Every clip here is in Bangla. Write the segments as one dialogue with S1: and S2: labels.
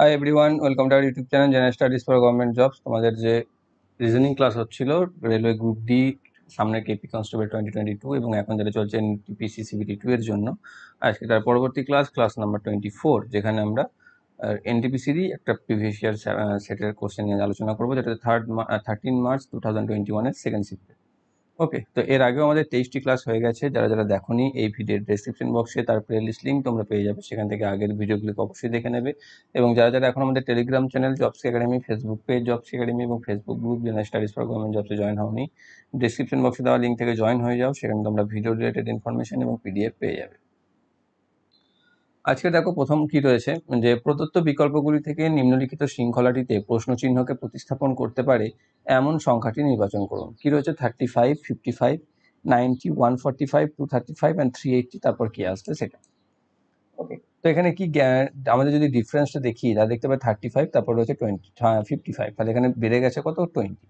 S1: High everyone welcome to YouTube channel general studies for government jobs তোমাদের যে রিজনিং ক্লাস হচ্ছিল রেলওয়ে গ্রুপ ডি সামনে KP constable twenty twenty two এবং এখন যেটা চলছে এনটিপিসি সিবিটি টু এর জন্য আজকে তার পরবর্তী class class number twenty four যেখানে আমরা এনটিপিসিরই একটা প্রিভিয়াস ইয়ার সেটের কোশ্চেন নিয়ে আলোচনা করবো যেটা third thirteen March two thousand twenty ওয়ানের সেকেন্ড শিফটে ওকে তো এর আগেও আমাদের তেইশটি ক্লাস হয়ে গেছে যারা যারা দেখনি এই ভিডিওর ডেসক্রিপশন বক্সে তার প্লেলিস্ট লিঙ্ক তোমরা পেয়ে যাবে সেখান থেকে আগের ভিডিওগুলিকে অবশ্যই দেখে নেবে এবং যারা যারা এখন আমাদের Telegram channel jobs academy Facebook page jobs academy এবং Facebook group general studies for government জবসে জয়েন হওনি ডেসক্রিপশন বক্সে দেওয়া লিঙ্ক থেকে জয়েন হয়ে যাও সেখানে তোমরা ভিডিও রিলেটেড ইনফরমেশন এবং পিডিএফ পেয়ে যাবে আজকে দেখো প্রথম কি রয়েছে যে প্রদত্ত বিকল্পগুলি থেকে নিম্নলিখিত শৃঙ্খলাটিতে প্রশ্নচিহ্নকে প্রতিস্থাপন করতে পারে এমন সংখ্যাটি নির্বাচন করুন কি রয়েছে thirty five fifty five ninety one forty five two thirty five and three eighty তারপর কি আসছে সেটা ওকে তো এখানে কি আমাদের যদি ডিফারেন্সটা দেখি তাহলে দেখতে পাই থার্টি ফাইভ তারপর রয়েছে টোয়েন্টি ফিফটি ফাইভ তাহলে এখানে বেড়ে গেছে কত টোয়েন্টি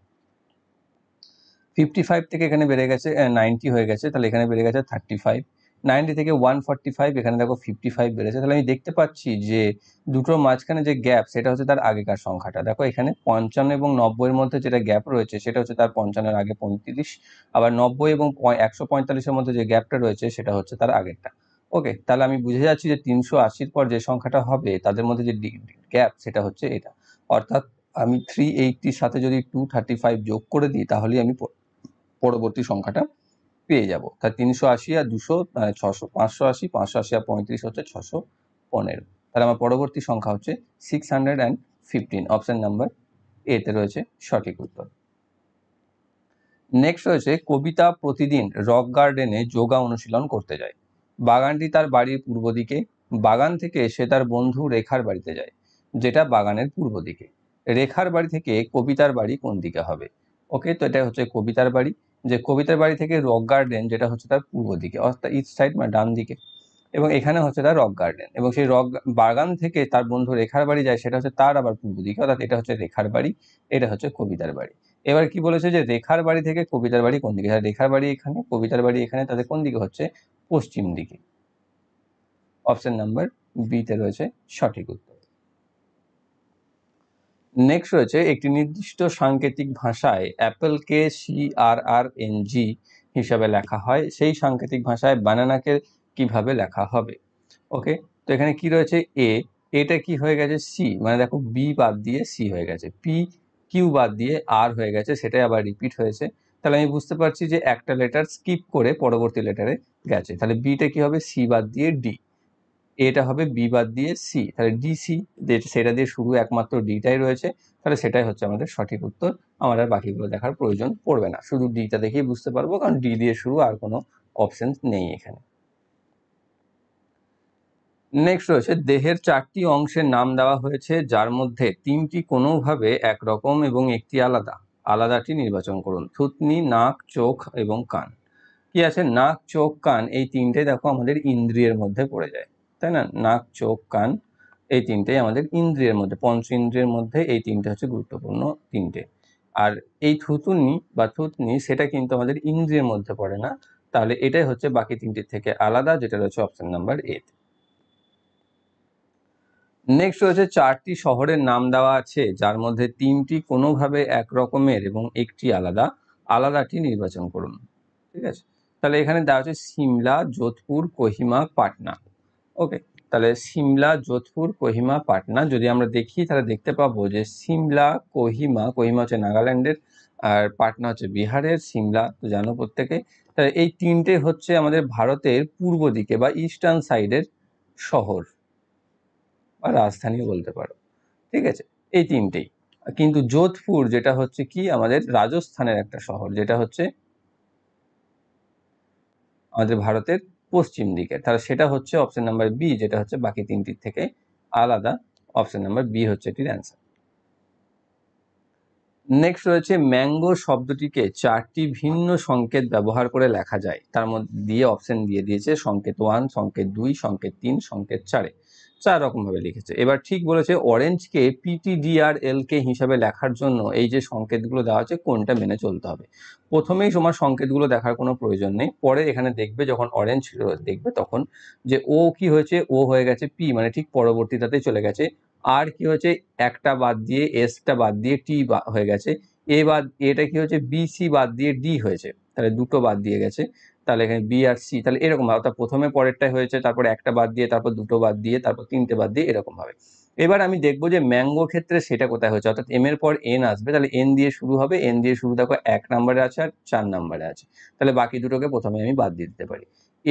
S1: ফিফটি ফাইভ থেকে এখানে বেড়ে গেছে নাইনটি হয়ে গেছে তাহলে এখানে বেড়ে গেছে থার্টি ফাইভ নাইনটি থেকে ওয়ান ফর্টি ফাইভ এখানে দেখো ফিফটি ফাইভ বেড়েছে তাহলে আমি দেখতে পাচ্ছি যে দুটোর মাঝখানে যে গ্যাপ সেটা হচ্ছে তার আগেকার সংখ্যাটা দেখো এখানে পঞ্চান্ন এবং নব্বইয়ের মধ্যে যেটা গ্যাপ রয়েছে সেটা হচ্ছে তার পঞ্চান্নের আগে পঁয়ত্রিশ আবার নব্বই এবং একশো পঁয়তাল্লিশের মধ্যে যে গ্যাপটা রয়েছে সেটা হচ্ছে তার আগেরটা ওকে তাহলে আমি বুঝে যাচ্ছি যে তিনশো আশির পর যে সংখ্যাটা হবে তাদের মধ্যে যে গ্যাপ সেটা হচ্ছে এটা অর্থাৎ আমি থ্রি এইটটির সাথে যদি টু থার্টি ফাইভ যোগ করে দিই তাহলেই আমি পরবর্তী সংখ্যাটা পেয়ে যাব তাহলে তিনশো আশি আর দুশো ছশো পাঁচশো আশি পাঁচশো আশি আর পঁয়ত্রিশ হচ্ছে ছশো পনেরো তাহলে আমার পরবর্তী সংখ্যা হচ্ছে six hundred and fifteen option number এতে রয়েছে সঠিক উত্তর নেক্সট রয়েছে কবিতা প্রতিদিন রক গার্ডেনে যোগা অনুশীলন করতে যায় বাগানটি তার বাড়ির পূর্ব দিকে বাগান থেকে সে তার বন্ধু রেখার বাড়িতে যায় যেটা বাগানের পূর্ব দিকে রেখার বাড়ি থেকে কবিতার বাড়ি কোন দিকে হবে ওকে তো এটা হচ্ছে কবিতার বাড়ি যে কবিতার বাড়ি থেকে রক গার্ডেন যেটা হচ্ছে তার পূর্ব দিকে অর্থাৎ ইস্ট সাইড মানে ডান দিকে এবং এখানে হচ্ছে তার রক গার্ডেন এবং সেই রক বাগান থেকে তার বন্ধু রেখার বাড়ি যায় সেটা হচ্ছে তার আবার পূর্ব দিকে অর্থাৎ এটা হচ্ছে রেখার বাড়ি এটা হচ্ছে কবিতার বাড়ি এবার কি বলেছে যে রেখার বাড়ি থেকে কবিতার বাড়ি কোন দিকে রেখার বাড়ি এখানে কবিতার বাড়ি এখানে তাদের কোন দিকে হচ্ছে পশ্চিম দিকে অপশন নাম্বার বিতে রয়েছে সঠিক উত্তর নেক্সট রয়েছে একটি নির্দিষ্ট সাংকেতিক ভাষায় অ্যাপেলকে সিআরআরএনজি হিসাবে লেখা হয় সেই সাংকেতিক ভাষায় বানানাকে কিভাবে লেখা হবে ওকে তো এখানে কি রয়েছে এ এটা কি হয়ে গেছে সি মানে দেখো বি বাদ দিয়ে সি হয়ে গেছে পি কিউ বাদ দিয়ে আর হয়ে গেছে সেটাই আবার রিপিট হয়েছে তাহলে আমি বুঝতে পারছি যে একটা লেটার স্কিপ করে পরবর্তী লেটারে গেছে তাহলে বিটা কি হবে সি বাদ দিয়ে ডি এটা হবে বি বাদ দিয়ে সি তাহলে ডিসি সেটা দিয়ে শুরু একমাত্র ডিটাই রয়েছে তাহলে সেটাই হচ্ছে আমাদের সঠিক উত্তর আমার আর বাকিগুলো দেখার প্রয়োজন পড়বে না শুধু ডিটা দেখেই বুঝতে পারবো কারণ ডি দিয়ে শুরু আর কোনো অপশন নেই এখানে নেক্সট রয়েছে দেহের চারটি অংশের নাম দেওয়া হয়েছে যার মধ্যে তিনটি কোনোভাবে একরকম এবং একটি আলাদা আলাদাটি নির্বাচন করুন থুতনি নাক চোখ এবং কান কি আছে নাক চোখ কান এই তিনটে দেখো আমাদের ইন্দ্রিয়ের মধ্যে পড়ে যায় তাই না নাক চোখ কান এই তিনটেই আমাদের ইন্দ্রিয়ের মধ্যে পঞ্চ ইন্দ্রিয়ের মধ্যে এই তিনটে হচ্ছে গুরুত্বপূর্ণ তিনটে আর এই থুতুনি বা থুতনি সেটা কিন্তু আমাদের ইন্দ্রিয়ের মধ্যে পড়ে না তাহলে এটাই হচ্ছে বাকি তিনটির থেকে আলাদা যেটা রয়েছে অপশন নাম্বার এ নেক্সট রয়েছে চারটি শহরের নাম দেওয়া আছে যার মধ্যে তিনটি কোনোভাবে এক রকমের এবং একটি আলাদা আলাদাটি নির্বাচন করুন ঠিক আছে তাহলে এখানে দেওয়া আছে সিমলা যোধপুর কোহিমা পাটনা ওকে তাহলে সিমলা যোধপুর কোহিমা পাটনা যদি আমরা দেখি তাহলে দেখতে পাবো যে সিমলা কোহিমা কোহিমা হচ্ছে নাগাল্যান্ডের আর পাটনা হচ্ছে বিহারের সিমলা তো জানো প্রত্যেকে তাহলে এই তিনটে হচ্ছে আমাদের ভারতের পূর্ব দিকে বা ইস্টার্ন সাইডের শহর বা রাজধানী বলতে পারো ঠিক আছে এই তিনটেই কিন্তু যোধপুর যেটা হচ্ছে কি আমাদের রাজস্থানের একটা শহর যেটা হচ্ছে আমাদের ভারতের পশ্চিম দিকে তাহলে সেটা হচ্ছে অপশন নাম্বার বি যেটা হচ্ছে বাকি তিনটির থেকে আলাদা অপশন নাম্বার বি হচ্ছে এটির অ্যান্সার নেক্সট রয়েছে ম্যাঙ্গো শব্দটিকে চারটি ভিন্ন সংকেত ব্যবহার করে লেখা যায় তার মধ্যে দিয়ে অপশন দিয়ে দিয়েছে সংকেত ওয়ান সংকেত দুই সংকেত তিন সংকেত চারে চার রকমভাবে লিখেছে এবার ঠিক বলেছে অরেঞ্জকে পিটিডিআরএলকে হিসাবে লেখার জন্য এই যে সংকেতগুলো দেওয়া আছে কোনটা মেনে চলতে হবে প্রথমেই তোমার সংকেতগুলো দেখার কোনো প্রয়োজন নেই পরে এখানে দেখবে যখন অরেঞ্জ দেখবে তখন যে ও কি হয়েছে ও হয়ে গেছে পি মানে ঠিক পরবর্তীটাতে চলে গেছে আর কি হচ্ছে একটা বাদ দিয়ে এসটা বাদ দিয়ে টি হয়ে গেছে এ বাদ এটা কি হচ্ছে বিসি বাদ দিয়ে ডি হয়েছে তাহলে দুটো বাদ দিয়ে গেছে তাহলে এখানে বি আর সি তাহলে এরকম ভাবে অর্থাৎ প্রথমে পরেরটাই হয়েছে তারপর একটা বাদ দিয়ে তারপর দুটো বাদ দিয়ে তারপর তিনটে বাদ দিয়ে এরকম ভাবে এবার আমি দেখব যে ম্যাঙ্গো ক্ষেত্রে সেটা কোথায় হয়েছে অর্থাৎ এম এর পর এন আসবে তাহলে এন দিয়ে শুরু হবে এন দিয়ে শুরু দেখো এক নম্বরে আছে আর চার নম্বরে আছে তাহলে বাকি দুটোকে প্রথমে আমি বাদ দিয়ে দিতে পারি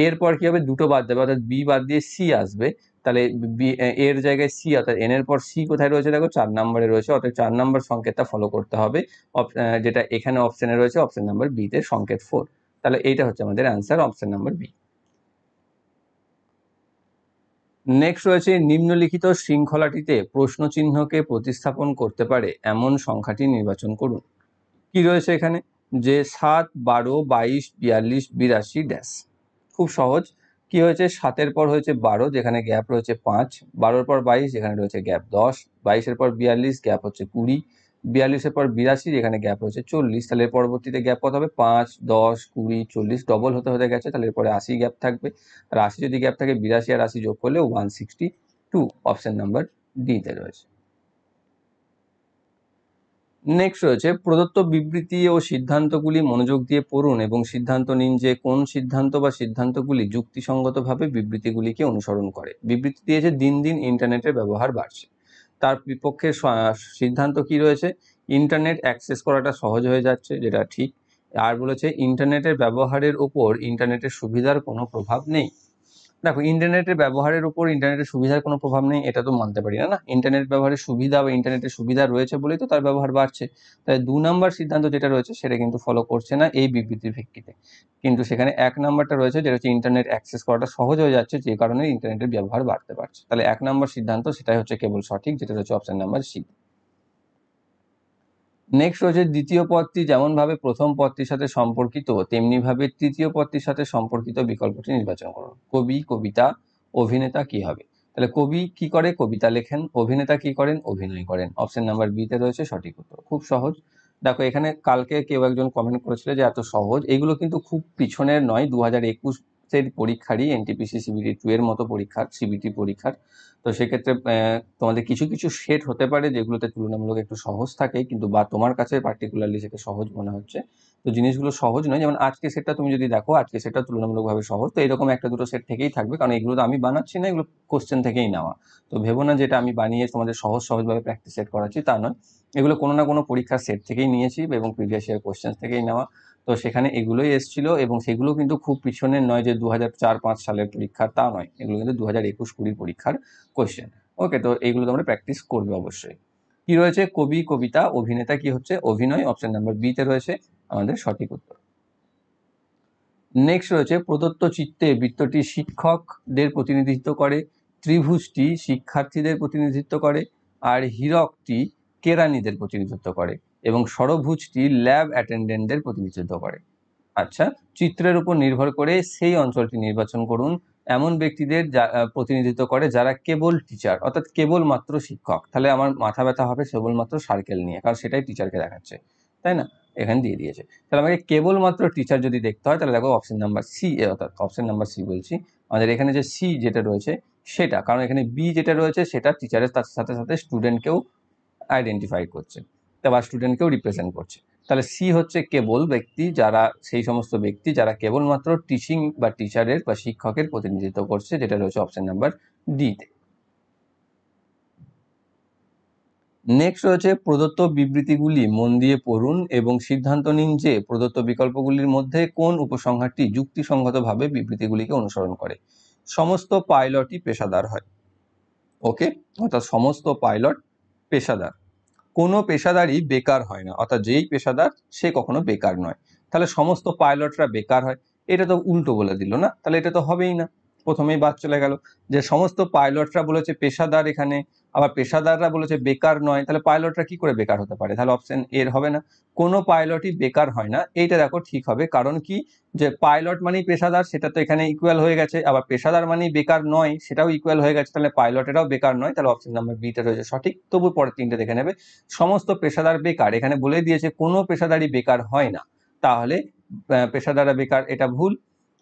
S1: এরপর কি হবে দুটো বাদ দেবে অর্থাৎ বি বাদ দিয়ে সি আসবে তাহলে বি এর জায়গায় সি অর্থাৎ এন এর পর সি কোথায় রয়েছে দেখো চার নাম্বারে রয়েছে অর্থাৎ চার নাম্বার সংকেতটা ফলো করতে হবে যেটা এখানে অপশানে রয়েছে অপশান নাম্বার বিতে সংকেত ফোর তাহলে এইটা হচ্ছে আমাদের answer option number B next রয়েছে নিম্নলিখিত শৃঙ্খলাটিতে প্রশ্ন চিহ্নকে প্রতিস্থাপন করতে পারে এমন সংখ্যাটি নির্বাচন করুন কি রয়েছে এখানে যে সাত বারো বাইশ বিয়াল্লিশ বিরাশি ড্যাশ খুব সহজ কি হয়েছে সাতের পর হয়েছে বারো যেখানে গ্যাপ রয়েছে পাঁচ বারোর পর বাইশ যেখানে রয়েছে গ্যাপ দশ বাইশের পর বিয়াল্লিশ গ্যাপ হচ্ছে কুড়ি বিয়াল্লিশের পর বিরাশি যেখানে গ্যাপ রয়েছে চল্লিশ তাহলে পরবর্তীতে গ্যাপ কত হবে পাঁচ দশ কুড়ি চল্লিশ ডবল হতে হতে গেছে তাহলে এরপরে আশি গ্যাপ থাকবে আর আশি যদি গ্যাপ থাকে বিরাশি আর আশি যোগ করলে one sixty two option number ডিতে রয়েছে নেক্সট রয়েছে প্রদত্ত বিবৃতি ও সিদ্ধান্তগুলি মনোযোগ দিয়ে পড়ুন এবং সিদ্ধান্ত নিন যে কোন সিদ্ধান্ত বা সিদ্ধান্তগুলি যুক্তিসঙ্গতভাবে বিবৃতিগুলিকে অনুসরণ করে বিবৃতি দিয়েছে দিন দিন ইন্টারনেটের ব্যবহার বাড়ছে তার বিপক্ষে সিদ্ধান্ত কি রয়েছে ইন্টারনেট অ্যাক্সেস করাটা সহজ হয়ে যাচ্ছে যেটা ঠিক আর বলেছে ইন্টারনেটের ব্যবহারের ওপর ইন্টারনেটের সুবিধার কোনো প্রভাব নেই দেখো ইন্টারনেটের ব্যবহারের উপর ইন্টারনেটের সুবিধার কোনো প্রভাব নেই এটা তো মানতে পারি না না ইন্টারনেট ব্যবহারের সুবিধা বা ইন্টারনেটের সুবিধা রয়েছে বলেই তো তার ব্যবহার বাড়ছে তাই দু নম্বর সিদ্ধান্ত যেটা রয়েছে সেটা কিন্তু ফলো করছে না এই বিবৃতির ভিত্তিতে কিন্তু সেখানে এক নম্বরটা রয়েছে যেটা হচ্ছে ইন্টারনেট অ্যাক্সেস করাটা সহজ হয়ে যাচ্ছে যে কারণে ইন্টারনেটের ব্যবহার বাড়তে পারছে তাহলে এক নম্বর সিদ্ধান্ত সেটাই হচ্ছে কেবল সঠিক যেটা হচ্ছে অপশন নাম্বার সি নেক্সট রয়েছে দ্বিতীয় পদটি যেমনভাবে প্রথম পদটির সাথে সম্পর্কিত তেমনিভাবে তৃতীয় পদটির সাথে সম্পর্কিত বিকল্পটি নির্বাচন করুন কবি কবিতা অভিনেতা কি হবে তাহলে কবি কি করে কবিতা লেখেন অভিনেতা কি করেন অভিনয় করেন অপশন নাম্বার বিতে রয়েছে সঠিক উত্তর খুব সহজ দেখো এখানে কালকে কেউ একজন কমেন্ট করেছিল যে এত সহজ এগুলো কিন্তু খুব পিছনের নয় দু হাজার একুশ সেই পরীক্ষারই এনটিপিসি সিবিটি টু এর মতো পরীক্ষার সিবিটি পরীক্ষার তো সেক্ষেত্রে তোমাদের কিছু কিছু সেট হতে পারে যেগুলোতে তুলনামূলক একটু সহজ থাকে কিন্তু বা তোমার কাছে পার্টিকুলারলি সেটা সহজ মনে হচ্ছে তো জিনিসগুলো সহজ নয় যেমন আজকে সেটটা তুমি যদি দেখো আজকে সেটটা তুলনামূলকভাবে সহজ তো এরকম একটা দুটো সেট থেকেই থাকবে কারণ এগুলো তো আমি বানাচ্ছি না এগুলো কোশ্চেন থেকেই নেওয়া তো ভেবো না যেটা আমি বানিয়ে তোমাদের সহজ সহজভাবে প্র্যাকটিস সেট করাচ্ছি তা নয় এগুলো কোনো না কোনো পরীক্ষার সেট থেকেই নিয়েছি এবং প্রিভিয়াস ইয়ার কোশ্চেন থেকেই নেওয়া তো সেখানে এগুলোই এসছিল এবং সেগুলো কিন্তু খুব পিছনের নয় যে দু হাজার চার পাঁচ সালের পরীক্ষার তা নয় এগুলো কিন্তু দু হাজার একুশ কুড়ির পরীক্ষার কোয়েশ্চেন ওকে তো এইগুলো তোমরা প্র্যাকটিস করবে অবশ্যই কি রয়েছে কবি কবিতা অভিনেতা কি হচ্ছে অভিনয় অপশন নাম্বার বিতে রয়েছে আমাদের সঠিক উত্তর নেক্সট রয়েছে প্রদত্ত চিত্তে বৃত্তটি শিক্ষকদের প্রতিনিধিত্ব করে ত্রিভুজটি শিক্ষার্থীদের প্রতিনিধিত্ব করে আর হীরকটি কেরানিদের প্রতিনিধিত্ব করে এবং সরভুজটি ল্যাব অ্যাটেন্ডেন্টদের প্রতিনিধিত্ব করে আচ্ছা চিত্রের উপর নির্ভর করে সেই অঞ্চলটি নির্বাচন করুন এমন ব্যক্তিদের প্রতিনিধিত্ব করে যারা কেবল টিচার অর্থাৎ কেবল মাত্র শিক্ষক তাহলে আমার মাথা ব্যথা হবে কেবলমাত্র সার্কেল নিয়ে কারণ সেটাই টিচারকে দেখাচ্ছে তাই না এখানে দিয়ে দিয়েছে তাহলে আমাকে কেবলমাত্র টিচার যদি দেখতে হয় তাহলে দেখো অপশন নাম্বার সি অর্থাৎ অপশন নাম্বার সি বলছি আমাদের এখানে যে সি যেটা রয়েছে সেটা কারণ এখানে বি যেটা রয়েছে সেটা টিচারের সাথে সাথে স্টুডেন্টকেও আইডেন্টিফাই করছে বা স্টুডেন্টকেও রিপ্রেজেন্ট করছে তাহলে সি হচ্ছে কেবল ব্যক্তি যারা সেই সমস্ত ব্যক্তি যারা কেবলমাত্র টিচিং বা টিচারের বা শিক্ষকের প্রতিনিধিত্ব করছে যেটা রয়েছে অপশন নাম্বার ডিতে নেক্সট রয়েছে প্রদত্ত বিবৃতিগুলি মন দিয়ে পড়ুন এবং সিদ্ধান্ত নিন যে প্রদত্ত বিকল্পগুলির মধ্যে কোন উপসংহারটি যুক্তিসঙ্গতভাবে বিবৃতিগুলিকে অনুসরণ করে সমস্ত পাইলটই পেশাদার হয় ওকে অর্থাৎ সমস্ত পাইলট পেশাদার কোনো পেশাদারই বেকার হয় না অর্থাৎ যেই পেশাদার সে কখনো বেকার নয় তাহলে সমস্ত পাইলটরা বেকার হয় এটা তো উল্টো বলে দিল না তাহলে এটা তো হবেই না প্রথমেই বাদ চলে গেল যে সমস্ত পাইলটরা বলেছে পেশাদার এখানে আবার পেশাদাররা বলেছে বেকার নয় তাহলে পাইলটরা কি করে বেকার হতে পারে তাহলে অপশন এর হবে না কোনো পাইলটই বেকার হয় না এইটা দেখো ঠিক হবে কারণ কি যে পাইলট মানেই পেশাদার সেটা তো এখানে ইকুয়াল হয়ে গেছে আবার পেশাদার মানেই বেকার নয় সেটাও ইকুয়াল হয়ে গেছে তাহলে পাইলটেরাও বেকার নয় তাহলে অপশন নাম্বার বিটা রয়েছে সঠিক তবু পরে তিনটে দেখে নেবে সমস্ত পেশাদার বেকার এখানে বলে দিয়েছে কোনো পেশাদারই বেকার হয় না তাহলে পেশাদাররা বেকার এটা ভুল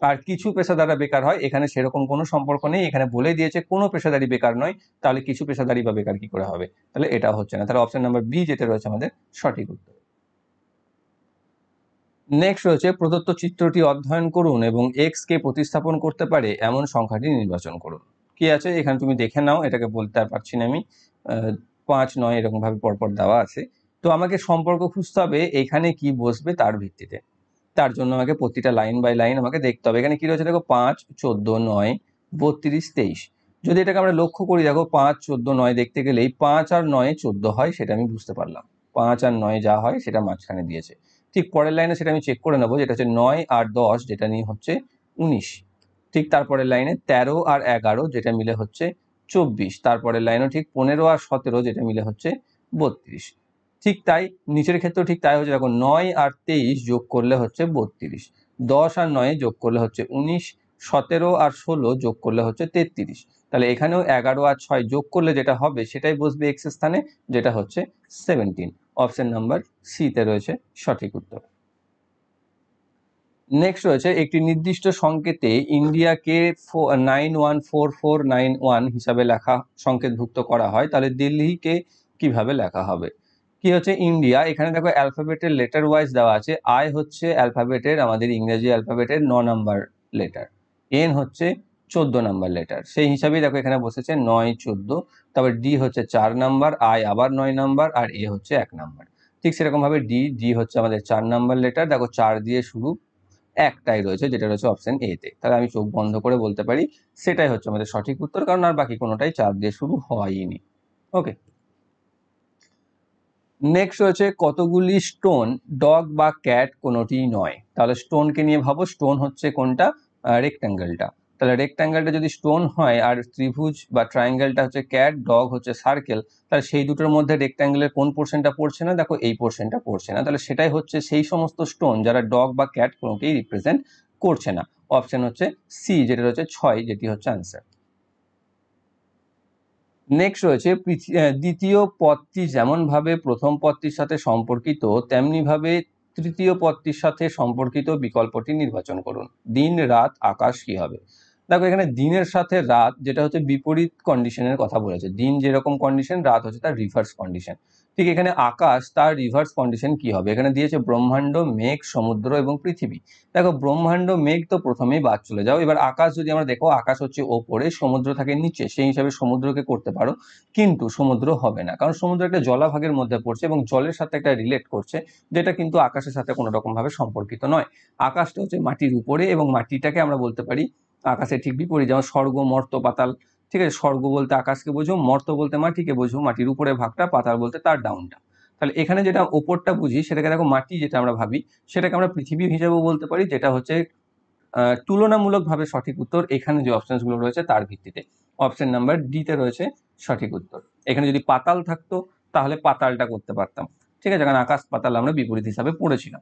S1: আর কিছু পেশাদাররা বেকার হয় এখানে সেরকম কোনো সম্পর্ক নেই এখানে বলে দিয়েছে কোনো পেশাদারি বেকার নয় তাহলে কিছু পেশাদারি বা বেকার কি করে হবে তাহলে এটা হচ্ছে না তাহলে অপশন নাম্বার বি যেতে রয়েছে আমাদের সঠিক উত্তর নেক্সট রয়েছে প্রদত্ত চিত্রটি অধ্যয়ন করুন এবং এক্স কে প্রতিস্থাপন করতে পারে এমন সংখ্যাটি নির্বাচন করুন কি আছে এখানে তুমি দেখে নাও এটাকে বলতে আর পারছি না আমি পাঁচ নয় এরকমভাবে পরপর দেওয়া আছে তো আমাকে সম্পর্ক খুঁজতে হবে এখানে কি বসবে তার ভিত্তিতে তার জন্য আমাকে প্রতিটা লাইন বাই লাইন আমাকে দেখতে হবে এখানে কী রয়েছে দেখো পাঁচ চোদ্দো নয় বত্রিশ তেইশ যদি এটাকে আমরা লক্ষ্য করি দেখো পাঁচ চোদ্দো নয় দেখতে গেলেই পাঁচ আর নয়ে চোদ্দ হয় সেটা আমি বুঝতে পারলাম পাঁচ আর নয় যা হয় সেটা মাঝখানে দিয়েছে ঠিক পরের লাইনে সেটা আমি চেক করে নেবো যেটা হচ্ছে নয় আর দশ যেটা নিয়ে হচ্ছে উনিশ ঠিক তারপরের লাইনে ১৩ আর এগারো যেটা মিলে হচ্ছে চব্বিশ তারপরের লাইনে ঠিক পনেরো আর সতেরো যেটা মিলে হচ্ছে বত্রিশ ঠিক তাই নিচের ক্ষেত্রেও ঠিক তাই হচ্ছে দেখো নয় আর তেইশ যোগ করলে হচ্ছে বত্রিশ দশ আর নয়ে যোগ করলে হচ্ছে উনিশ সতেরো আর ষোলো যোগ করলে হচ্ছে তেত্রিশ তাহলে এখানেও এগারো আর ছয় যোগ করলে যেটা হবে সেটাই বসবে এক্স স্থানে যেটা হচ্ছে সেভেন্টিন অপশন নাম্বার সিতে রয়েছে সঠিক উত্তর নেক্সট রয়েছে একটি নির্দিষ্ট সংকেতে ইন্ডিয়াকে nine one four four nine one হিসাবে লেখা সংকেতভুক্ত করা হয় তাহলে দিল্লিকে কিভাবে লেখা হবে কি হচ্ছে ইন্ডিয়া এখানে দেখো অ্যালফাবেটের লেটার ওয়াইজ দেওয়া আছে আই হচ্ছে অ্যালফাবেটের আমাদের ইংরেজি অ্যালফাবেটের ন নাম্বার লেটার এন হচ্ছে চোদ্দ নাম্বার লেটার সেই হিসাবেই দেখো এখানে বসেছে নয় চোদ্দ তারপর ডি হচ্ছে চার নাম্বার আই আবার নয় নাম্বার আর এ হচ্ছে এক নাম্বার ঠিক সেরকমভাবে ডি ডি হচ্ছে আমাদের চার নাম্বার লেটার দেখো চার দিয়ে শুরু একটাই রয়েছে যেটা রয়েছে অপশন এ তে তাহলে আমি চোখ বন্ধ করে বলতে পারি সেটাই হচ্ছে আমাদের সঠিক উত্তর কারণ আর বাকি কোনোটাই চার দিয়ে শুরু হয়নি ওকে নেক্সট রয়েছে কতগুলি স্টোন ডগ বা ক্যাট কোনোটি নয় তাহলে স্টোনকে নিয়ে ভাবো স্টোন হচ্ছে কোনটা রেক্ট্যাঙ্গেলটা তাহলে রেক্ট্যাঙ্গেলটা যদি স্টোন হয় আর ত্রিভুজ বা ট্রায়াঙ্গেলটা হচ্ছে ক্যাট ডগ হচ্ছে সার্কেল তাহলে সেই দুটোর মধ্যে রেক্ট্যাঙ্গেলের কোন পোর্শনটা পড়ছে না দেখো এই পোর্শনটা পড়ছে না তাহলে সেটাই হচ্ছে সেই সমস্ত স্টোন যারা ডগ বা ক্যাট কোনোকেই রিপ্রেজেন্ট করছে না অপশন হচ্ছে সি যেটা রয়েছে ছয় যেটি হচ্ছে আনসার নেক্সট রয়েছে দ্বিতীয় পদটি যেমনভাবে প্রথম পদটির সাথে সম্পর্কিত তেমনিভাবে তৃতীয় পদটির সাথে সম্পর্কিত বিকল্পটি নির্বাচন করুন দিন রাত আকাশ কি হবে দেখো এখানে দিনের সাথে রাত যেটা হচ্ছে বিপরীত কন্ডিশনের কথা বলেছে দিন যেরকম কন্ডিশন রাত হচ্ছে তার রিভার্স কন্ডিশন ঠিক এখানে আকাশ তার রিভার্স কন্ডিশন কি হবে এখানে দিয়েছে ব্রহ্মাণ্ড মেঘ সমুদ্র এবং পৃথিবী দেখো ব্রহ্মাণ্ড মেঘ তো প্রথমেই বাদ চলে যাও এবার আকাশ যদি আমরা দেখো আকাশ হচ্ছে ওপরে সমুদ্র থাকে নিচে সেই হিসাবে সমুদ্রকে করতে পারো কিন্তু সমুদ্র হবে না কারণ সমুদ্র একটা জলাভাগের মধ্যে পড়ছে এবং জলের সাথে একটা রিলেট করছে যেটা কিন্তু আকাশের সাথে কোনো রকমভাবে সম্পর্কিত নয় আকাশটা হচ্ছে মাটির উপরে এবং মাটিটাকে আমরা বলতে পারি আকাশের ঠিক বিপরীত যেমন স্বর্গ মর্ত পাতাল ঠিক আছে স্বর্গ বলতে আকাশকে বোঝো মর্ত বলতে মাটিকে বোঝো মাটির উপরে ভাগটা পাতাল বলতে তার ডাউনটা তাহলে এখানে যেটা ওপরটা বুঝি সেটাকে দেখো মাটি যেটা আমরা ভাবি সেটাকে আমরা পৃথিবী হিসেবে বলতে পারি যেটা হচ্ছে তুলনামূলকভাবে সঠিক উত্তর এখানে যে অপশানসগুলো রয়েছে তার ভিত্তিতে অপশান নাম্বার ডিতে রয়েছে সঠিক উত্তর এখানে যদি পাতাল থাকতো তাহলে পাতালটা করতে পারতাম ঠিক আছে কারণ আকাশ পাতাল আমরা বিপরীত হিসাবে পড়েছিলাম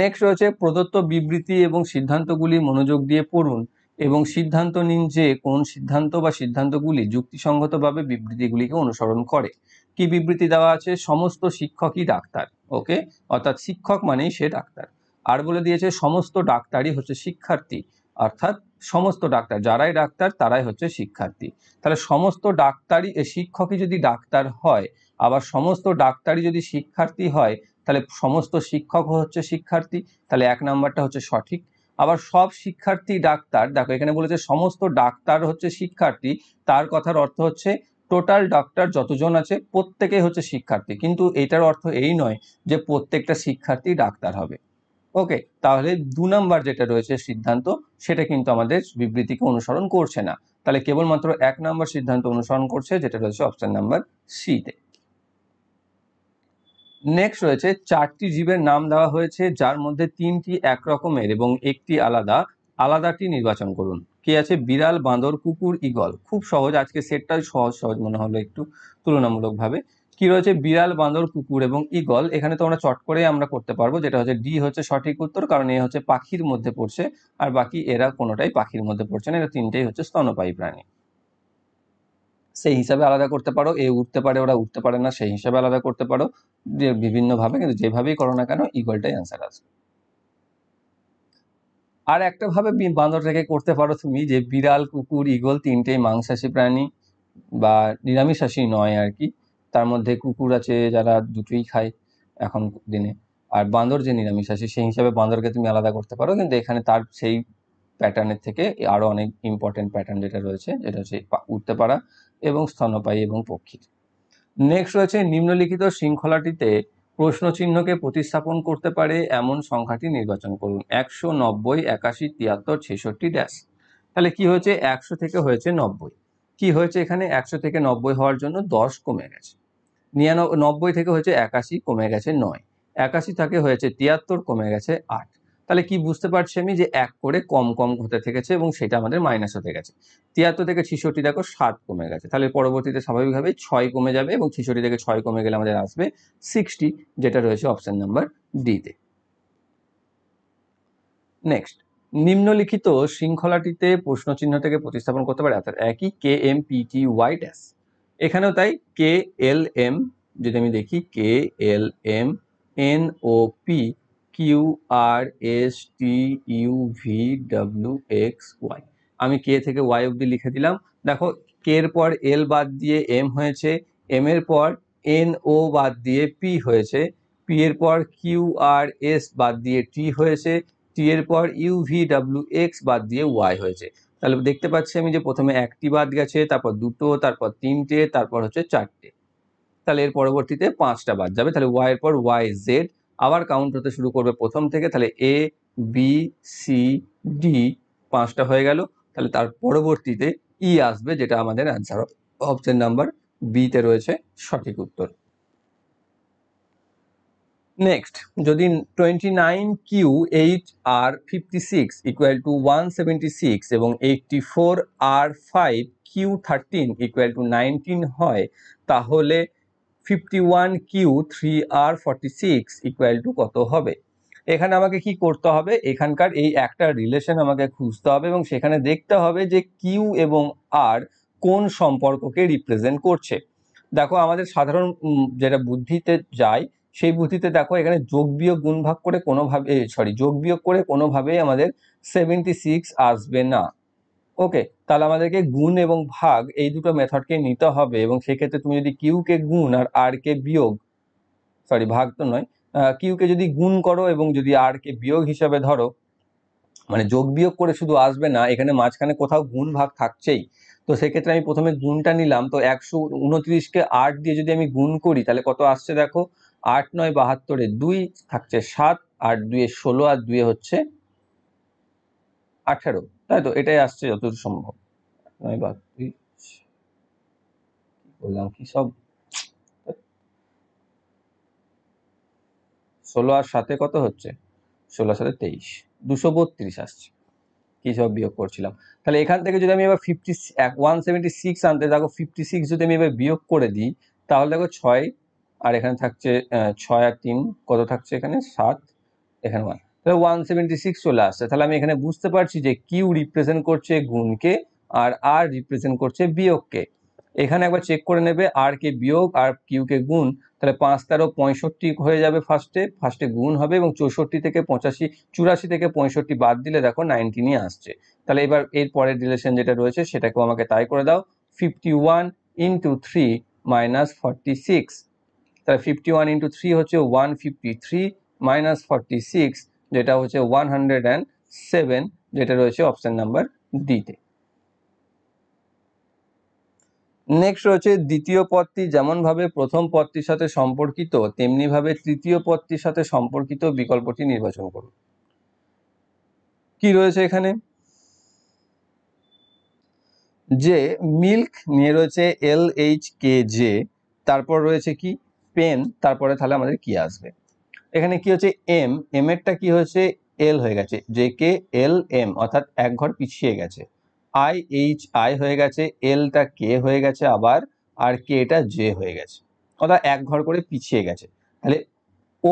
S1: নেক্সট রয়েছে প্রদত্ত বিবৃতি এবং সিদ্ধান্তগুলি মনোযোগ দিয়ে পড়ুন এবং সিদ্ধান্ত নিন যে কোন সিদ্ধান্ত বা সিদ্ধান্তগুলি যুক্তিসঙ্গতভাবে বিবৃতিগুলিকে অনুসরণ করে কি বিবৃতি দেওয়া আছে সমস্ত শিক্ষকই ডাক্তার ওকে অর্থাৎ শিক্ষক মানেই সে ডাক্তার আর বলে দিয়েছে সমস্ত ডাক্তারই হচ্ছে শিক্ষার্থী অর্থাৎ সমস্ত ডাক্তার যারাই ডাক্তার তারাই হচ্ছে শিক্ষার্থী তাহলে সমস্ত ডাক্তারই শিক্ষকই যদি ডাক্তার হয় আবার সমস্ত ডাক্তারই যদি শিক্ষার্থী হয় তাহলে সমস্ত শিক্ষক হচ্ছে শিক্ষার্থী তাহলে এক নাম্বারটা হচ্ছে সঠিক আবার সব শিক্ষার্থী ডাক্তার দেখো এখানে বলেছে সমস্ত ডাক্তার হচ্ছে শিক্ষার্থী তার কথার অর্থ হচ্ছে টোটাল ডাক্তার যতজন আছে প্রত্যেকে হচ্ছে শিক্ষার্থী কিন্তু এটার অর্থ এই নয় যে প্রত্যেকটা শিক্ষার্থী ডাক্তার হবে ওকে তাহলে দু নাম্বার যেটা রয়েছে সিদ্ধান্ত সেটা কিন্তু আমাদের বিবৃতিকে অনুসরণ করছে না তাহলে কেবলমাত্র এক নাম্বার সিদ্ধান্ত অনুসরণ করছে যেটা রয়েছে অপশান নাম্বার সিতে নেক্সট রয়েছে চারটি জীবের নাম দেওয়া হয়েছে যার মধ্যে তিনটি একরকমের এবং একটি আলাদা আলাদাটি নির্বাচন করুন কি আছে বিড়াল বাঁদর কুকুর ইগল খুব সহজ আজকে সেটটাই সহজ সহজ মনে হলো একটু তুলনামূলকভাবে কি রয়েছে বিড়াল বাঁদর কুকুর এবং ইগল এখানে তোমরা চট করে আমরা করতে পারবো যেটা হচ্ছে ডি হচ্ছে সঠিক উত্তর কারণ এ হচ্ছে পাখির মধ্যে পড়ছে আর বাকি এরা কোনোটাই পাখির মধ্যে পড়ছে না এরা তিনটাই হচ্ছে স্তনপায়ী প্রাণী সেই হিসাবে আলাদা করতে পারো এ উঠতে পারে ওরা উঠতে পারে না সেই হিসাবে আলাদা করতে পারো যে বিভিন্নভাবে কিন্তু যেভাবেই করো না কেন ইকুয়ালটাই অ্যান্সার আসবে আর একটা ভাবে রেখে করতে পারো তুমি যে বিড়াল কুকুর ইগল তিনটেই মাংসাশী প্রাণী বা নিরামিষাশী নয় আর কি তার মধ্যে কুকুর আছে যারা দুটোই খায় এখন দিনে আর বান্দর যে নিরামিষাশী সেই হিসাবে বান্দরকে তুমি আলাদা করতে পারো কিন্তু এখানে তার সেই প্যাটার্নের থেকে আরও অনেক ইম্পর্টেন্ট প্যাটার্ন যেটা রয়েছে যেটা হচ্ছে উঠতে পারা এবং স্তন্যপায়ী এবং পক্ষীর নেক্সট রয়েছে নিম্নলিখিত শৃঙ্খলাটিতে প্রশ্নচিহ্নকে প্রতিস্থাপন করতে পারে এমন সংখ্যাটি নির্বাচন করুন একশো নব্বই একাশি তিয়াত্তর ছেষট্টি ড্যাশ তাহলে কি হয়েছে একশো থেকে হয়েছে নব্বই কি হয়েছে এখানে একশো থেকে নব্বই হওয়ার জন্য দশ কমে গেছে নিরানব্বই নব্বই থেকে হয়েছে একাশি কমে গেছে নয় একাশি থেকে হয়েছে তিয়াত্তর কমে গেছে আট তাহলে কি বুঝতে পারছি আমি যে এক করে কম কম হতে থেকেছে এবং সেটা আমাদের মাইনাস হতে গেছে তিয়াত্তর থেকে ছিষট্টি দেখো সাত কমে গেছে তাহলে পরবর্তীতে স্বাভাবিকভাবে ছয় কমে যাবে এবং ছিষট্টি থেকে ছয় কমে গেলে আমাদের আসবে সিক্সটি যেটা রয়েছে অপশান নাম্বার ডিতে নেক্সট নিম্নলিখিত শৃঙ্খলাটিতে প্রশ্নচিহ্ন থেকে প্রতিস্থাপন করতে পারে অর্থাৎ একই K M P T Y dash এখানেও তাই কে এল এম যদি আমি দেখি K L M N O P Q R S T U V W X Y আমি কে থেকে ওয়াই অব্দি লিখে দিলাম দেখো কের পর এল বাদ দিয়ে এম হয়েছে এম এর পর এন ও বাদ দিয়ে পি হয়েছে পি এর পর কিউ আর এস বাদ দিয়ে টি হয়েছে টি এর পর ইউ ভি ডাব্লিউ এক্স বাদ দিয়ে ওয়াই হয়েছে তাহলে দেখতে পাচ্ছি আমি যে প্রথমে একটি বাদ গেছে তারপর দুটো তারপর তিনটে তারপর হচ্ছে চারটে তাহলে এর পরবর্তীতে পাঁচটা বাদ যাবে তাহলে ওয়াই এর পর ওয়াই জেড আবার কাউন্ট হতে শুরু করবে প্রথম থেকে তাহলে এ বি সি ডি পাঁচটা হয়ে গেল তাহলে তার পরবর্তীতে ই e আসবে যেটা আমাদের অ্যান্সার অপশন নাম্বার বিতে রয়েছে সঠিক উত্তর নেক্সট যদি twenty nine Q eight R fifty six equal to one seventy six এবং eighty four R five Q thirteen equal to nineteen হয় তাহলে fifty one Q three R forty six equal to কত হবে এখানে আমাকে কি করতে হবে এখানকার এই একটা রিলেশন আমাকে খুঁজতে হবে এবং সেখানে দেখতে হবে যে কিউ এবং আর কোন সম্পর্ককে রিপ্রেজেন্ট করছে দেখো আমাদের সাধারণ যেটা বুদ্ধিতে যায় সেই বুদ্ধিতে দেখো এখানে যোগ বিয়োগ গুণভাগ করে কোনোভাবে সরি যোগ বিয়োগ করে কোনোভাবেই আমাদের সেভেন্টি সিক্স আসবে না ওকে তাহলে আমাদেরকে গুণ এবং ভাগ এই দুটো মেথডকে নিতে হবে এবং সেক্ষেত্রে তুমি যদি কিউকে গুণ আর আর কে বিয়োগ সরি ভাগ তো নয় কিউকে যদি গুণ করো এবং যদি আর কে বিয়োগ হিসাবে ধরো মানে যোগ বিয়োগ করে শুধু আসবে না এখানে মাঝখানে কোথাও গুণ ভাগ থাকছেই তো সেক্ষেত্রে আমি প্রথমে গুণটা নিলাম তো একশো উনত্রিশকে আট দিয়ে যদি আমি গুণ করি তাহলে কত আসছে দেখো আট নয় বাহাত্তরে দুই থাকছে সাত আট দুয়ে ষোলো আর দুয়ে হচ্ছে আঠারো তাই তো এটাই আসছে যতদূর সম্ভব আমি বাদ বললাম কি সব ষোলো আর সাথে কত হচ্ছে ষোলো আর সাথে তেইশ দুশো বত্রিশ আসছে কি সব বিয়োগ করছিলাম তাহলে এখান থেকে যদি আমি এবার ফিফটি ওয়ান সেভেন্টি সিক্স আনতে দেখো ফিফটি সিক্স যদি আমি এবার বিয়োগ করে দিই তাহলে দেখো ছয় আর এখানে থাকছে ছয় আর তিন কত থাকছে এখানে সাত এখানে ওয়ান তাহলে ওয়ান সেভেন্টি সিক্স চলে আসছে তাহলে আমি এখানে বুঝতে পারছি যে কিউ রিপ্রেজেন্ট করছে গুণকে আর আর রিপ্রেজেন্ট করছে বিয়োগকে এখানে একবার চেক করে নেবে আর কে বিয়োগ আর কিউকে গুণ তাহলে পাঁচ তেরো পঁয়ষট্টি হয়ে যাবে ফার্স্টে ফার্স্টে গুণ হবে এবং চৌষট্টি থেকে পঁচাশি চুরাশি থেকে পঁয়ষট্টি বাদ দিলে দেখো নাইনটিনই আসছে তাহলে এবার এর পরের রিলেশন যেটা রয়েছে সেটাকেও আমাকে তাই করে দাও fifty one into three minus forty six তাহলে ফিফটি ওয়ান ইন্টু থ্রি হচ্ছে one fifty three minus forty six যেটা হচ্ছে ওয়ান হান্ড্রেড অ্যান্ড সেভেন যেটা রয়েছে অপশান নাম্বার ডিতে নেক্সট রয়েছে দ্বিতীয় পদটি যেমনভাবে প্রথম পদটির সাথে সম্পর্কিত তেমনিভাবে তৃতীয় পদটির সাথে সম্পর্কিত বিকল্পটি নির্বাচন করুন কি রয়েছে এখানে যে মিল্ক নিয়ে রয়েছে এল এইচ কে জে তারপর রয়েছে কি পেন তারপরে তাহলে আমাদের কি আসবে এখানে কি হচ্ছে এম এম এরটা কি হয়েছে এল হয়ে গেছে জে কে এল এম অর্থাৎ এক ঘর পিছিয়ে গেছে আই এইচ আই হয়ে গেছে এলটা কে হয়ে গেছে আবার আর কে এটা জে হয়ে গেছে অর্থাৎ এক ঘর করে পিছিয়ে গেছে তাহলে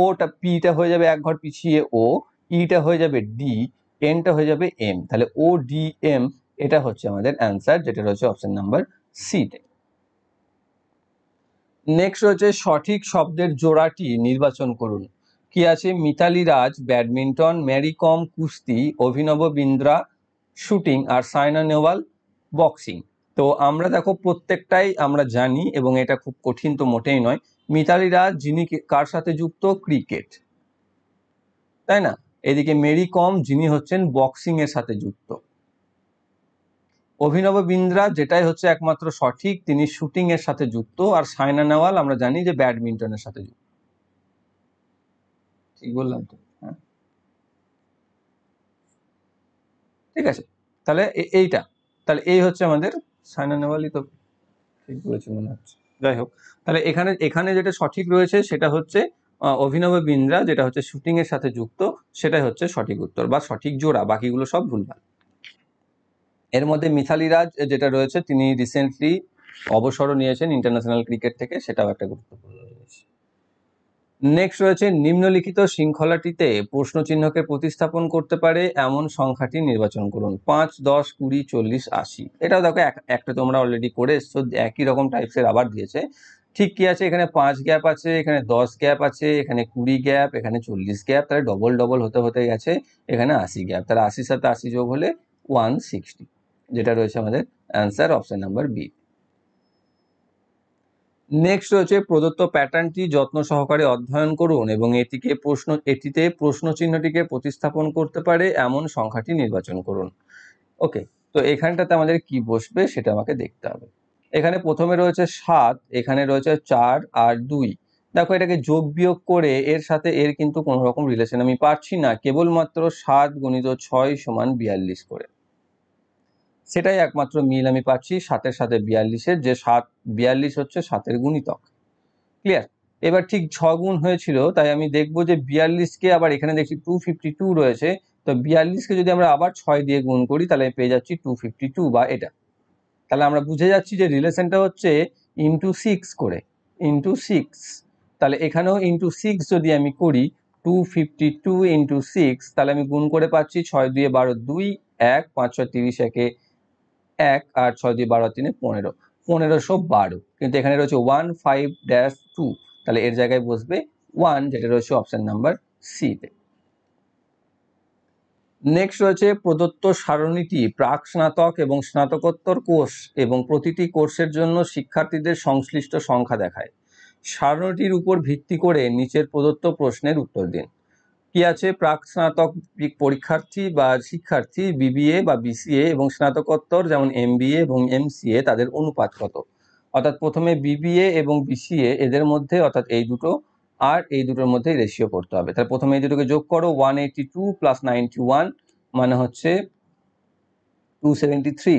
S1: ওটা পিটা হয়ে যাবে এক ঘর পিছিয়ে ও ইটা e হয়ে যাবে ডি এনটা হয়ে যাবে এম তাহলে ও ডি এম এটা হচ্ছে আমাদের অ্যান্সার যেটা রয়েছে অপশন নাম্বার সিতে নেক্সট রয়েছে সঠিক শব্দের জোড়াটি নির্বাচন করুন কি আছে মিতালি রাজ ব্যাডমিন্টন ম্যারি কম কুস্তি অভিনব বিন্দ্রা শুটিং আর সায়না নেওয়াল বক্সিং তো আমরা দেখো প্রত্যেকটাই আমরা জানি এবং এটা খুব কঠিন তো মোটেই নয় মিতালি রাজ যিনি কার সাথে যুক্ত ক্রিকেট তাই না এদিকে মেরি কম যিনি হচ্ছেন বক্সিং এর সাথে যুক্ত অভিনব বিন্দ্রা যেটাই হচ্ছে একমাত্র সঠিক তিনি শুটিং এর সাথে যুক্ত আর সাইনা নেওয়াল আমরা জানি যে ব্যাডমিন্টনের সাথে যুক্ত ঠিক বললাম তো হ্যাঁ। ঠিক আছে তাহলে এইটা তাহলে এই হচ্ছে আমাদের সাইনা নেওয়ালি তো ঠিক বলেছি মনে হচ্ছে যাই হোক তাহলে এখানে এখানে যেটা সঠিক রয়েছে সেটা হচ্ছে অভিনব বিন্দ্রা যেটা হচ্ছে শুটিং এর সাথে যুক্ত সেটাই হচ্ছে সঠিক উত্তর বা সঠিক জোড়া বাকিগুলো সব ভুলভাল এর মধ্যে মিথালি রাজ যেটা রয়েছে তিনি রিসেন্টলি অবসর নিয়েছেন ইন্টারন্যাশনাল ক্রিকেট থেকে সেটাও একটা গুরুত্বপূর্ণ জিনিস নেক্সট রয়েছে নিম্নলিখিত শৃঙ্খলাটিতে প্রশ্ন চিহ্নকে প্রতিস্থাপন করতে পারে এমন সংখ্যাটি নির্বাচন করুন পাঁচ দশ কুড়ি চল্লিশ আশি এটাও দেখো একটা তোমরা অলরেডি করে এসছো একই রকম টাইপসের আবার দিয়েছে ঠিক কি আছে এখানে পাঁচ গ্যাপ আছে এখানে দশ গ্যাপ আছে এখানে কুড়ি গ্যাপ এখানে চল্লিশ গ্যাপ তাহলে ডবল ডবল হতে হতে গেছে এখানে আশি গ্যাপ তাহলে আশির সাথে আশি যোগ হলে ওয়ান সিক্সটি যেটা রয়েছে আমাদের answer option number B next রয়েছে প্রদত্ত প্যাটার্নটি যত্ন সহকারে অধ্যয়ন করুন এবং এটিকে প্রশ্ন এটিতে প্রশ্ন চিহ্নটিকে প্রতিস্থাপন করতে পারে এমন সংখ্যাটি নির্বাচন করুন ওকে তো এখানটাতে আমাদের কি বসবে সেটা আমাকে দেখতে হবে এখানে প্রথমে রয়েছে সাত এখানে রয়েছে চার আর দুই দেখো এটাকে যোগ বিয়োগ করে এর সাথে এর কিন্তু কোনো রকম রিলেশন আমি পাচ্ছি না কেবলমাত্র সাত গুণিত ছয় সমান বিয়াল্লিশ করে সেটাই একমাত্র মিল আমি পাচ্ছি সাতের সাথে বিয়াল্লিশের যে সাত বিয়াল্লিশ হচ্ছে সাতের গুণিতক ক্লিয়ার এবার ঠিক ছ গুণ হয়েছিল তাই আমি দেখব যে বিয়াল্লিশকে আবার এখানে দেখছি টু ফিফটি টু রয়েছে তো বিয়াল্লিশকে যদি আমরা আবার ছয় দিয়ে গুণ করি তাহলে পেয়ে যাচ্ছি টু ফিফটি টু বা এটা তাহলে আমরা বুঝে যাচ্ছি যে রিলেশনটা হচ্ছে ইন্টু সিক্স করে ইন্টু সিক্স তাহলে এখানেও ইন্টু সিক্স যদি আমি করি two fifty two into six তাহলে আমি গুণ করে পাচ্ছি ছয় দুয়ে বারো দুই এক পাঁচ ছয় তিরিশ একে এক আর ছয় দুই বারো তিনে পনেরো পনেরোশো বারো কিন্তু এখানে রয়েছে ওয়ান ফাইভ ড্যাশ টু তাহলে এর জায়গায় বসবে ওয়ান যেটা রয়েছে অপশান নাম্বার সিতে নেক্সট রয়েছে প্রদত্ত সারণীটি প্রাক স্নাতক এবং স্নাতকোত্তর কোর্স এবং প্রতিটি কোর্সের জন্য শিক্ষার্থীদের সংশ্লিষ্ট সংখ্যা দেখায় সারণীটির উপর ভিত্তি করে নিচের প্রদত্ত প্রশ্নের উত্তর দিন কি আছে প্রাক স্নাতক পরীক্ষার্থী বা শিক্ষার্থী বিবিএ বা বিসিএ এবং স্নাতকোত্তর যেমন এমবিএ এবং এমসিএ তাদের অনুপাত কত অর্থাৎ প্রথমে বিবিএ এবং বিসিএ এদের মধ্যে অর্থাৎ এই দুটো আর এই দুটোর মধ্যে রেশিও করতে হবে তাহলে প্রথমে এই দুটোকে যোগ করো one eighty two plus ninety one মানে হচ্ছে টু সেভেন্টি থ্রি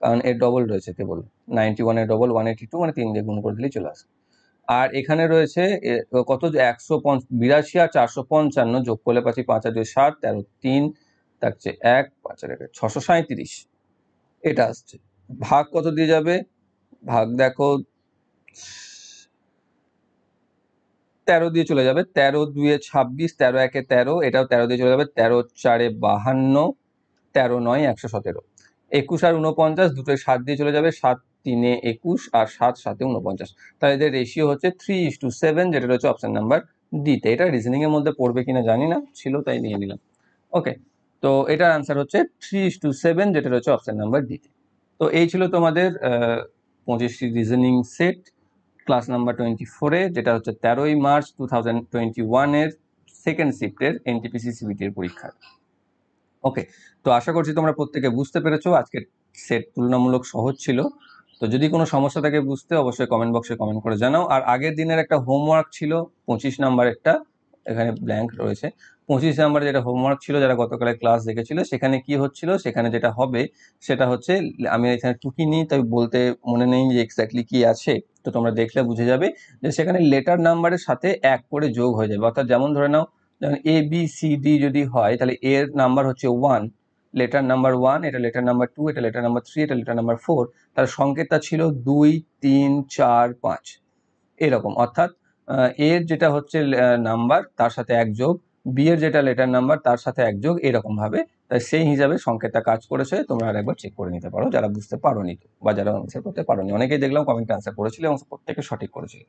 S1: কারণ এর ডবল রয়েছে কেবল নাইনটি ওয়ানের ডবল ওয়ান এইটি টু মানে তিন দিয়ে গুণ করে দিলে চলে আসে আর এখানে রয়েছে কত একশো বিরাশি আর চারশো পঞ্চান্ন যোগ করলে পাচ্ছি পাঁচ আর দুই সাত তেরো তিন থাকছে এক পাঁচ আর ছশো সাঁত্রিশ এটা আসছে ভাগ কত দিয়ে যাবে ভাগ দেখো তেরো দিয়ে চলে যাবে তেরো দুয়ে ছাব্বিশ তেরো একে তেরো এটাও তেরো দিয়ে চলে যাবে তেরো চারে বাহান্ন তেরো নয় একশো সতেরো একুশ আর উনপঞ্চাশ দুটোই সাত দিয়ে চলে যাবে সাত তিনে একুশ আর সাত সাতে উনপঞ্চাশ তাহলে এদের রেশিও হচ্ছে থ্রি ইস টু সেভেন যেটা রয়েছে অপশান নাম্বার ডিতে এটা রিজনিংয়ের মধ্যে পড়বে কিনা জানি না ছিল তাই নিয়ে নিলাম ওকে তো এটার আনসার হচ্ছে থ্রি ইস টু সেভেন যেটা রয়েছে অপশান নাম্বার ডিতে তো এই ছিল তোমাদের পঁচিশটি reasoning set class number twenty ফোরে যেটা হচ্ছে তেরোই মার্চ টু থাউজেন্ড টোয়েন্টি ওয়ানের সেকেন্ড শিফটের এনটিপিসি সিবিটির পরীক্ষা ওকে তো আশা করছি তোমরা প্রত্যেকে বুঝতে পেরেছো আজকের সেট তুলনামূলক সহজ ছিল তো যদি কোনো সমস্যা থাকে বুঝতে অবশ্যই কমেন্ট বক্সে কমেন্ট করে জানাও আর আগের দিনের একটা হোমওয়ার্ক ছিল পঁচিশ নাম্বার একটা এখানে ব্ল্যাঙ্ক রয়েছে পঁচিশ নাম্বার যেটা হোমওয়ার্ক ছিল যারা গতকালের ক্লাস দেখেছিল সেখানে কি হচ্ছিল সেখানে যেটা হবে সেটা হচ্ছে আমি এখানে টুকি নিই তাই বলতে মনে নেই যে এক্স্যাক্টলি কি আছে তো তোমরা দেখলে বুঝে যাবে যে সেখানে লেটার নাম্বারের সাথে এক করে যোগ হয়ে যাবে অর্থাৎ যেমন ধরে নাও যেমন এ বি সি ডি যদি হয় তাহলে এর নাম্বার হচ্ছে ওয়ান লেটার নাম্বার ওয়ান এটা লেটার নাম্বার টু এটা লেটার নাম্বার থ্রি এটা লেটার নাম্বার ফোর তার সংকেতটা ছিল দুই তিন চার পাঁচ এরকম অর্থাৎ এর যেটা হচ্ছে নাম্বার তার সাথে এক যোগ বিয়ের যেটা লেটার নাম্বার তার সাথে একযোগ এরকম ভাবে তাই সেই হিসাবে সংকেতটা কাজ করেছে তোমরা আর একবার চেক করে নিতে পারো যারা বুঝতে পারোনি বা যারা আনসার করতে পারোনি অনেকেই দেখলাম কমেন্ট আনসার করেছিল এবং প্রত্যেকে সঠিক করেছিল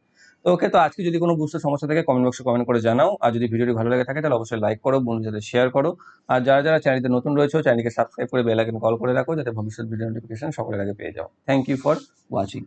S1: তো ওকে তো আজকে যদি কোনো বুঝতে সমস্যা থাকে কমেন্ট বক্সে কমেন্ট করে জানাও আর যদি ভিডিওটি ভালো লাগে থাকে তাহলে অবশ্যই লাইক করো বন্ধুদের সাথে শেয়ার করো আর যারা যারা চ্যানেলতে নতুন রয়েছে চ্যানেলকে সাবস্ক্রাইব করে বেল আইকন কল করে রাখো যাতে ভবিষ্যৎ ভিডিও নোটিফিকেশন সকলের আগে পেয়ে যাও থ্যাংক ইউ ফর ওয়াচিং